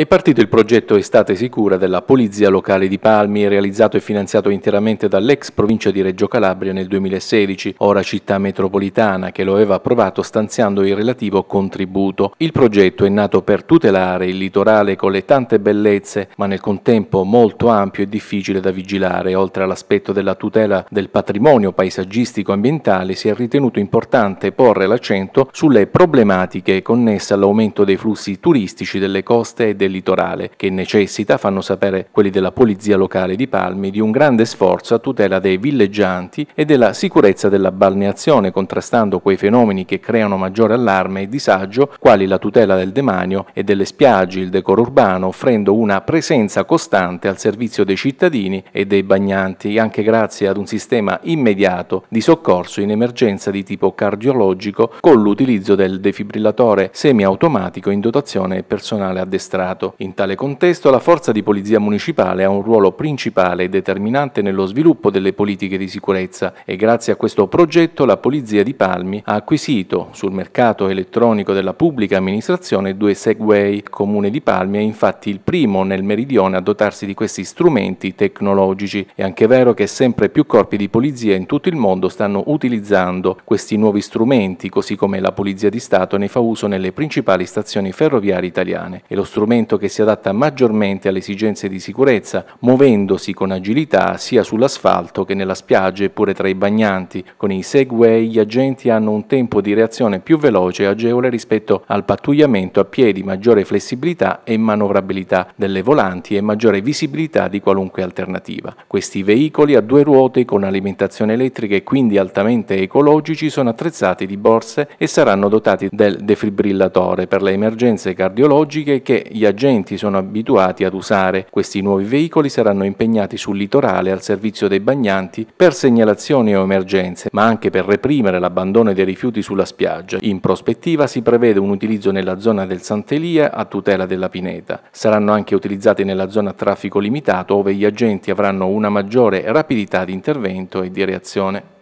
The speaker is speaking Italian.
È partito il progetto Estate Sicura della Polizia Locale di Palmi, realizzato e finanziato interamente dall'ex provincia di Reggio Calabria nel 2016, ora città metropolitana, che lo aveva approvato stanziando il relativo contributo. Il progetto è nato per tutelare il litorale con le tante bellezze, ma nel contempo molto ampio e difficile da vigilare. Oltre all'aspetto della tutela del patrimonio paesaggistico ambientale, si è ritenuto importante porre l'accento sulle problematiche connesse all'aumento dei flussi turistici delle coste e del del litorale che necessita, fanno sapere quelli della Polizia Locale di Palmi, di un grande sforzo a tutela dei villeggianti e della sicurezza della balneazione, contrastando quei fenomeni che creano maggiore allarme e disagio, quali la tutela del demanio e delle spiagge, il decoro urbano, offrendo una presenza costante al servizio dei cittadini e dei bagnanti, anche grazie ad un sistema immediato di soccorso in emergenza di tipo cardiologico con l'utilizzo del defibrillatore semiautomatico in dotazione personale addestrato. Stato. In tale contesto la forza di polizia municipale ha un ruolo principale e determinante nello sviluppo delle politiche di sicurezza e grazie a questo progetto la Polizia di Palmi ha acquisito sul mercato elettronico della pubblica amministrazione due Segway. Comune di Palmi è infatti il primo nel meridione a dotarsi di questi strumenti tecnologici. È anche vero che sempre più corpi di polizia in tutto il mondo stanno utilizzando questi nuovi strumenti, così come la Polizia di Stato ne fa uso nelle principali stazioni ferroviarie italiane. E lo strumento strumento che si adatta maggiormente alle esigenze di sicurezza, muovendosi con agilità sia sull'asfalto che nella spiaggia e pure tra i bagnanti. Con i Segway gli agenti hanno un tempo di reazione più veloce e agevole rispetto al pattugliamento a piedi, maggiore flessibilità e manovrabilità delle volanti e maggiore visibilità di qualunque alternativa. Questi veicoli a due ruote con alimentazione elettrica e quindi altamente ecologici sono attrezzati di borse e saranno dotati del defibrillatore per le emergenze cardiologiche che gli agenti sono abituati ad usare. Questi nuovi veicoli saranno impegnati sul litorale al servizio dei bagnanti per segnalazioni o emergenze, ma anche per reprimere l'abbandono dei rifiuti sulla spiaggia. In prospettiva si prevede un utilizzo nella zona del Sant'Elia a tutela della pineta. Saranno anche utilizzati nella zona a traffico limitato, ove gli agenti avranno una maggiore rapidità di intervento e di reazione.